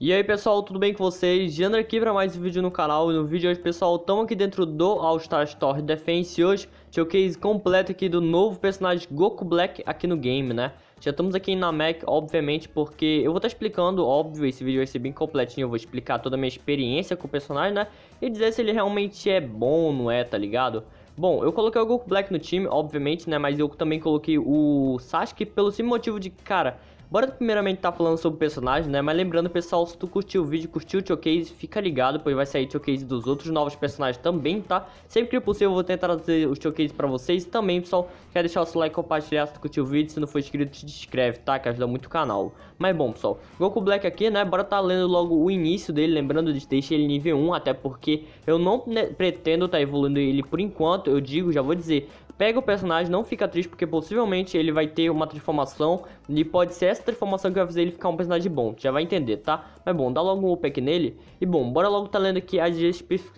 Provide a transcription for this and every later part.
E aí pessoal, tudo bem com vocês? Jander aqui para mais um vídeo no canal e no vídeo hoje pessoal, estamos aqui dentro do All Star Store Defense e hoje showcase completo aqui do novo personagem Goku Black aqui no game, né? Já estamos aqui na Mac, obviamente, porque eu vou estar tá explicando, óbvio, esse vídeo vai ser bem completinho, eu vou explicar toda a minha experiência com o personagem, né? E dizer se ele realmente é bom ou não é, tá ligado? Bom, eu coloquei o Goku Black no time, obviamente, né? Mas eu também coloquei o Sasuke pelo simples motivo de, cara, Bora primeiramente estar tá falando sobre o personagem, né? Mas lembrando, pessoal, se tu curtiu o vídeo, curtiu o showcase, fica ligado, pois vai sair showcase dos outros novos personagens também, tá? Sempre que possível, eu vou tentar trazer o showcase pra vocês também, pessoal. Quer deixar o seu like, compartilhar se tu curtiu o vídeo, se não for inscrito, te inscreve, tá? Que ajuda muito o canal. Mas bom, pessoal, Goku Black aqui, né? Bora estar tá lendo logo o início dele, lembrando de deixar ele nível 1, até porque eu não né, pretendo estar tá evoluindo ele por enquanto, eu digo, já vou dizer, pega o personagem, não fica triste, porque possivelmente ele vai ter uma transformação. E pode ser essa transformação que vai fazer ele ficar um personagem bom. Já vai entender, tá? Mas bom, dá logo um up aqui nele. E bom, bora logo tá lendo aqui as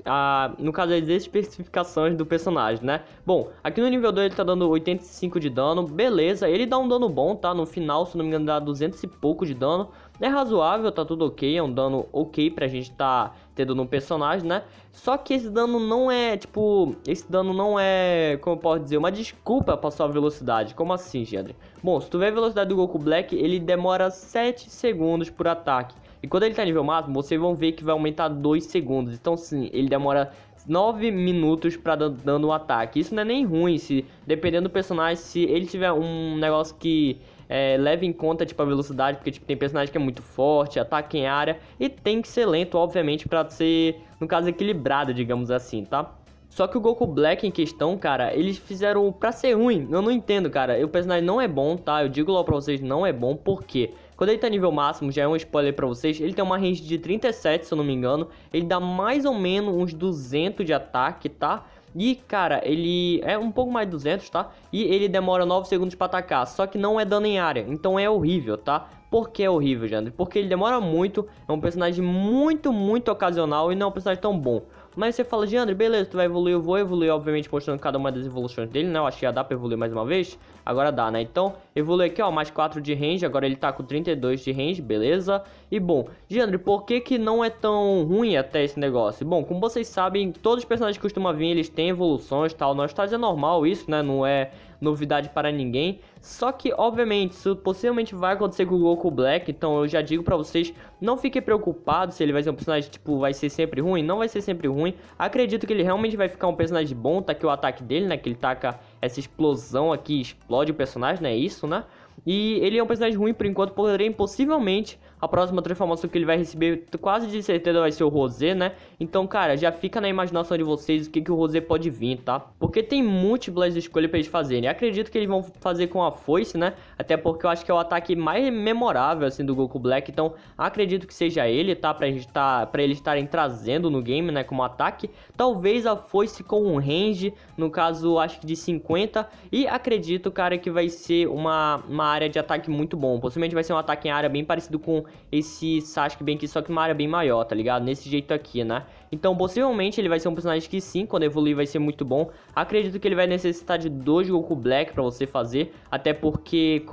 a, no caso as especificações do personagem, né? Bom, aqui no nível 2 ele tá dando 85 de dano. Beleza, ele dá um dano bom, tá? No final, se não me engano, dá 200 e pouco de dano. É razoável, tá tudo ok, é um dano ok pra gente tá tendo no personagem, né? Só que esse dano não é, tipo, esse dano não é, como eu posso dizer, uma desculpa pra sua velocidade. Como assim, Gendry? Bom, se tu vê a velocidade do Goku Black, ele demora 7 segundos por ataque. E quando ele tá nível máximo, vocês vão ver que vai aumentar 2 segundos. Então sim, ele demora 9 minutos para dando um ataque. Isso não é nem ruim, se dependendo do personagem, se ele tiver um negócio que é, leve em conta tipo, a velocidade, porque tipo, tem personagem que é muito forte, ataque em área, e tem que ser lento, obviamente, para ser, no caso, equilibrado, digamos assim, tá? Só que o Goku Black em questão, cara, eles fizeram pra ser ruim. Eu não entendo, cara. O personagem não é bom, tá? Eu digo logo pra vocês, não é bom, por quê? Quando ele tá nível máximo, já é um spoiler pra vocês, ele tem uma range de 37, se eu não me engano. Ele dá mais ou menos uns 200 de ataque, tá? E, cara, ele é um pouco mais de 200, tá? E ele demora 9 segundos pra atacar, só que não é dano em área, então é horrível, tá? Por que é horrível, Jandre? Porque ele demora muito, é um personagem muito, muito ocasional e não é um personagem tão bom. Mas você fala, Diandre, beleza, tu vai evoluir, eu vou evoluir, obviamente, mostrando cada uma das evoluções dele, né? Eu achei que já dá pra evoluir mais uma vez. Agora dá, né? Então, evolui aqui, ó, mais 4 de range. Agora ele tá com 32 de range, beleza? E bom, Diandre, por que que não é tão ruim até esse negócio? Bom, como vocês sabem, todos os personagens que costumam vir, eles têm evoluções e tal. Nós né? é normal isso, né? Não é novidade para ninguém. Só que, obviamente, isso possivelmente vai acontecer com o Goku Black, então eu já digo para vocês, não fiquem preocupados se ele vai ser um personagem, tipo, vai ser sempre ruim, não vai ser sempre ruim. Acredito que ele realmente vai ficar um personagem bom, tá aqui o ataque dele, né, que ele taca essa explosão aqui, explode o personagem, né, é isso, né? E ele é um personagem ruim por enquanto, porém, possivelmente a próxima transformação que ele vai receber, quase de certeza, vai ser o Rosé, né? Então, cara, já fica na imaginação de vocês o que, que o Rosé pode vir, tá? Porque tem múltiplas escolhas para eles fazerem. Acredito que eles vão fazer com a foice, né? Até porque eu acho que é o ataque mais memorável, assim, do Goku Black. Então, acredito que seja ele, tá? Pra, gente tá, pra eles estarem trazendo no game, né? Como ataque. Talvez a foice com um range, no caso, acho que de 50. E acredito, cara, que vai ser uma, uma área de ataque muito bom. Possivelmente vai ser um ataque em área bem parecido com esse Sasuke bem aqui, só que uma área bem maior, tá ligado? Nesse jeito aqui, né? Então, possivelmente, ele vai ser um personagem que sim, quando evoluir vai ser muito bom. Acredito que ele vai necessitar de dois Goku Black pra você fazer, até porque,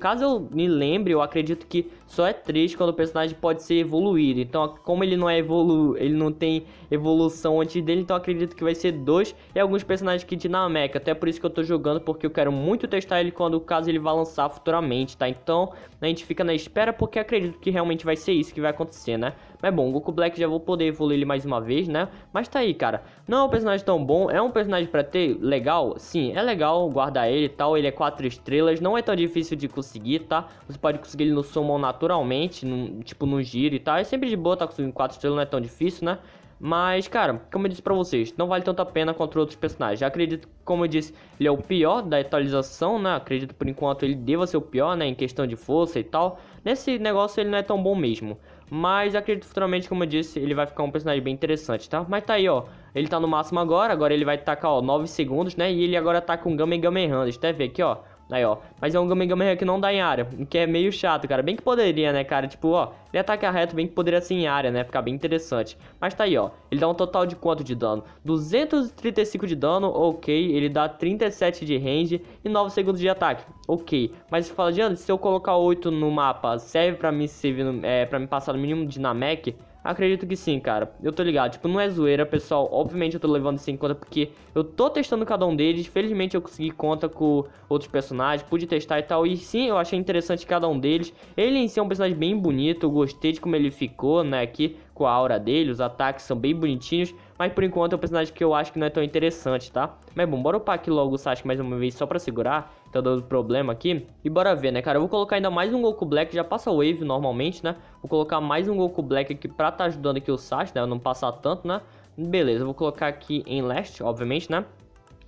caso eu me lembre, eu acredito que só é três quando o personagem pode ser evoluído. Então, como ele não é evolu... ele não tem evolução antes dele, então acredito que vai ser dois e alguns personagens que Dinameca. Até por isso que eu tô jogando, porque eu quero muito testar ele quando, caso ele vá lançar futuramente, tá? Então, a gente fica na espera, porque acredito que realmente vai ser isso que vai acontecer, né? Mas bom, o Goku Black já vou poder evoluir ele mais uma vez, né? Mas tá aí, cara. Não é um personagem tão bom, é um personagem pra ter legal? Sim, é legal guardar ele e tal. Ele é 4 estrelas, não é tão difícil de conseguir, tá? Você pode conseguir ele no summon naturalmente, num, tipo no giro e tal. É sempre de boa tá conseguindo 4 estrelas, não é tão difícil, né? Mas, cara, como eu disse pra vocês, não vale tanto a pena contra outros personagens. Eu acredito, como eu disse, ele é o pior da atualização, né? Acredito por enquanto ele deva ser o pior, né? Em questão de força e tal. Nesse negócio ele não é tão bom mesmo. Mas acredito futuramente, como eu disse, ele vai ficar um personagem bem interessante, tá? Mas tá aí, ó. Ele tá no máximo agora, agora ele vai tacar, ó, 9 segundos, né? E ele agora tá com Gamen Gamen Hand. Até ver aqui, ó. Aí, ó. Mas é um Gamen que não dá em área, o que é meio chato, cara. Bem que poderia, né, cara? Tipo, ó, ele ataca reto, bem que poderia ser em área, né? Ficar bem interessante. Mas tá aí, ó. Ele dá um total de quanto de dano? 235 de dano, ok. Ele dá 37 de range e 9 segundos de ataque, ok. Mas você fala, Diana, se eu colocar 8 no mapa, serve pra mim, servir, é, pra me passar no mínimo de Namek? Acredito que sim, cara. Eu tô ligado. Tipo, não é zoeira, pessoal. Obviamente eu tô levando isso em conta porque eu tô testando cada um deles. Felizmente eu consegui conta com outros personagens, pude testar e tal. E sim, eu achei interessante cada um deles. Ele em si é um personagem bem bonito. Eu gostei de como ele ficou, né? Aqui com a aura dele. Os ataques são bem bonitinhos. Mas por enquanto é um personagem que eu acho que não é tão interessante, tá? Mas bom, bora upar aqui logo o Sasuke mais uma vez só pra segurar tá dando problema aqui. E bora ver, né, cara? Eu vou colocar ainda mais um Goku Black, já passa Wave normalmente, né? Vou colocar mais um Goku Black aqui pra tá ajudando aqui o Sash, né? eu Não passar tanto, né? Beleza, vou colocar aqui em Last, obviamente, né?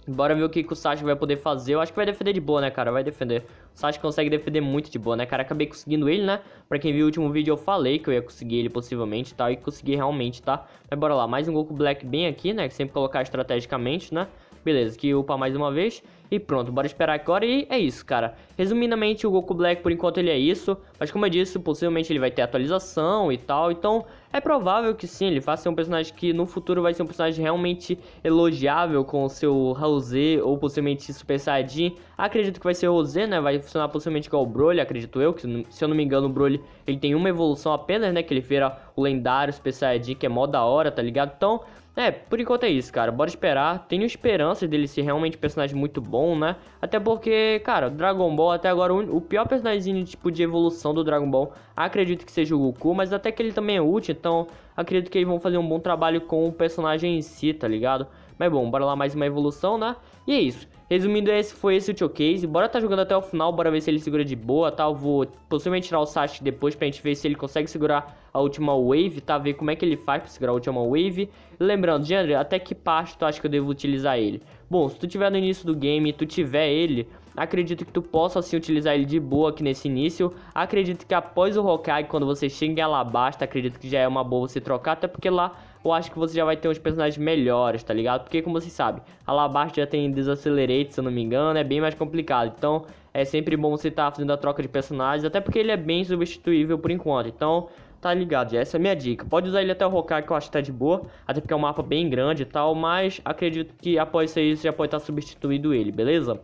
Bora ver o que, que o Sash vai poder fazer. Eu acho que vai defender de boa, né, cara? Vai defender. O Sash consegue defender muito de boa, né, cara? Acabei conseguindo ele, né? Pra quem viu o último vídeo, eu falei que eu ia conseguir ele possivelmente, tá? E consegui realmente, tá? Mas bora lá. Mais um Goku Black bem aqui, né? Que sempre colocar estrategicamente, né? Beleza, que upa mais uma vez. E pronto, bora esperar agora e é isso, cara. Resumidamente, o Goku Black, por enquanto, ele é isso. Mas como eu disse, possivelmente ele vai ter atualização e tal. Então, é provável que sim, ele faça ser um personagem que no futuro vai ser um personagem realmente elogiável com o seu Rosé ou possivelmente Super Saiyajin. Acredito que vai ser Rosé, né? Vai funcionar possivelmente igual o Broly, acredito eu. Que se eu não me engano, o Broly ele tem uma evolução apenas, né? Que ele vira o lendário Super Saiyajin, que é mó da hora, tá ligado? Então, é, por enquanto é isso, cara. Bora esperar. Tenho esperança dele ser realmente um personagem muito bom, né? Até porque, cara, Dragon Ball até agora o pior personagem tipo de evolução do Dragon Ball, acredito que seja o Goku, mas até que ele também é útil, então acredito que eles vão fazer um bom trabalho com o personagem em si, tá ligado? Mas bom, bora lá mais uma evolução, né? E é isso. Resumindo, esse foi esse o showcase. Bora tá jogando até o final, bora ver se ele segura de boa, tá? Eu vou possivelmente tirar o sash depois pra gente ver se ele consegue segurar a última wave, tá? Ver como é que ele faz pra segurar a última wave. Lembrando, Jandre, até que parte tu acha que eu devo utilizar ele? Bom, se tu tiver no início do game e tu tiver ele, acredito que tu possa assim utilizar ele de boa aqui nesse início. Acredito que após o Hokage, quando você chega em Alabasta, acredito que já é uma boa você trocar, até porque lá eu acho que você já vai ter uns personagens melhores, tá ligado? Porque, como você sabe, Alabasta já tem Desacelerate, se eu não me engano, é bem mais complicado. Então, é sempre bom você estar tá fazendo a troca de personagens, até porque ele é bem substituível por enquanto. Então, tá ligado, essa é a minha dica. Pode usar ele até o Rokai, que eu acho que tá de boa, até porque é um mapa bem grande e tal, mas acredito que após ser isso já pode estar tá substituído ele, beleza?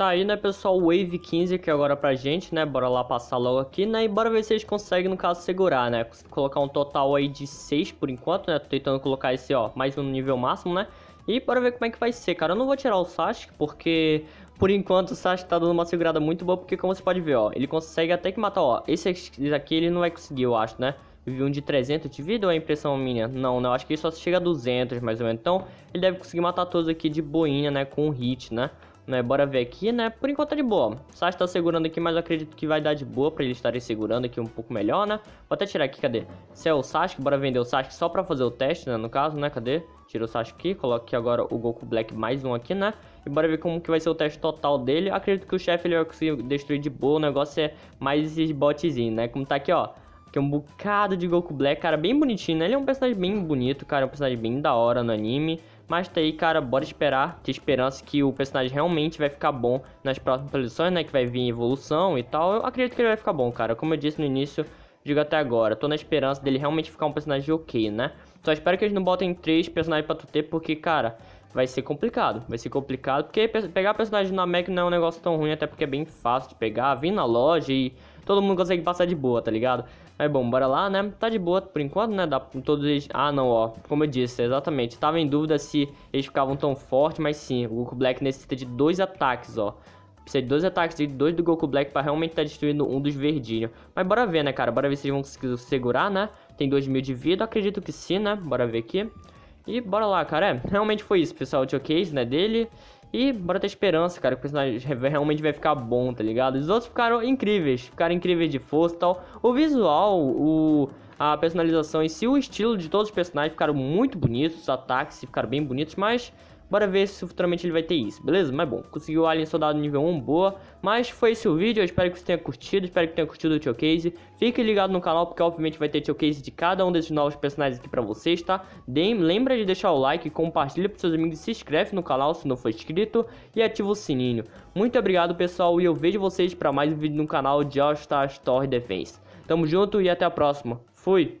Tá aí, né, pessoal, o Wave 15 aqui agora pra gente, né? Bora lá passar logo aqui, né? E bora ver se eles conseguem, no caso, segurar, né? Colocar um total aí de 6 por enquanto, né? Tô tentando colocar esse, ó, mais um nível máximo, né? E bora ver como é que vai ser, cara. Eu não vou tirar o Sasuke, porque por enquanto o Sasuke tá dando uma segurada muito boa, porque como você pode ver, ó, ele consegue até que matar, ó. Esse aqui ele não vai conseguir, eu acho, né? vi um de 300 de vida ou é impressão minha? Não, não, né? acho que ele só chega a 200 mais ou menos. Então, ele deve conseguir matar todos aqui de boinha, né, com hit, né? Né, bora ver aqui, né? Por enquanto tá de boa. O Sash tá segurando aqui, mas eu acredito que vai dar de boa pra eles estarem segurando aqui um pouco melhor, né? Vou até tirar aqui, cadê? Se é o Sasuke, bora vender o Sasuke só pra fazer o teste, né? No caso, né? Cadê? Tira o Sasuke aqui, coloca aqui agora o Goku Black mais um aqui, né? E bora ver como que vai ser o teste total dele. Acredito que o chefe ele vai conseguir destruir de boa. O negócio é mais esses botzinhos, né? Como tá aqui, ó. Que é um bocado de Goku Black, cara, bem bonitinho, né? Ele é um personagem bem bonito, cara, é um personagem bem da hora no anime. Mas tá aí, cara, bora esperar. Ter esperança que o personagem realmente vai ficar bom nas próximas produções, né? Que vai vir evolução e tal. Eu acredito que ele vai ficar bom, cara. Como eu disse no início, digo até agora. Tô na esperança dele realmente ficar um personagem ok, né? Só espero que eles não botem três personagens pra tu ter, porque, cara, vai ser complicado. Vai ser complicado, porque pegar personagem na Mac não é um negócio tão ruim, até porque é bem fácil de pegar. Vim na loja e todo mundo consegue passar de boa, tá ligado? Mas bom, bora lá, né? Tá de boa por enquanto, né? Dá todos eles... Ah, não, ó. Como eu disse, exatamente. Tava em dúvida se eles ficavam tão forte, mas sim. O Goku Black necessita de dois ataques, ó. Precisa de dois ataques de dois do Goku Black pra realmente estar tá destruindo um dos verdinhos. Mas bora ver, né, cara? Bora ver se eles vão conseguir segurar, né? Tem dois mil de vida, acredito que sim, né? Bora ver aqui. E bora lá, cara. É, realmente foi isso, pessoal. O showcase, né, dele. E bora ter esperança, cara, que o personagem realmente vai ficar bom, tá ligado? Os outros ficaram incríveis, ficaram incríveis de força e tal. O visual, o a personalização e se si, o estilo de todos os personagens ficaram muito bonitos, os ataques ficaram bem bonitos, mas Bora ver se futuramente ele vai ter isso, beleza? Mas bom, conseguiu o Alien Soldado nível 1, boa. Mas foi esse o vídeo, eu espero que você tenha curtido, espero que tenha curtido o showcase. Fique ligado no canal, porque obviamente vai ter showcase de cada um desses novos personagens aqui pra vocês, tá? Deem, lembra de deixar o like, compartilha pros seus amigos e se inscreve no canal se não for inscrito. E ativa o sininho. Muito obrigado, pessoal, e eu vejo vocês pra mais um vídeo no canal de All Stars Tower Defense. Tamo junto e até a próxima. Fui!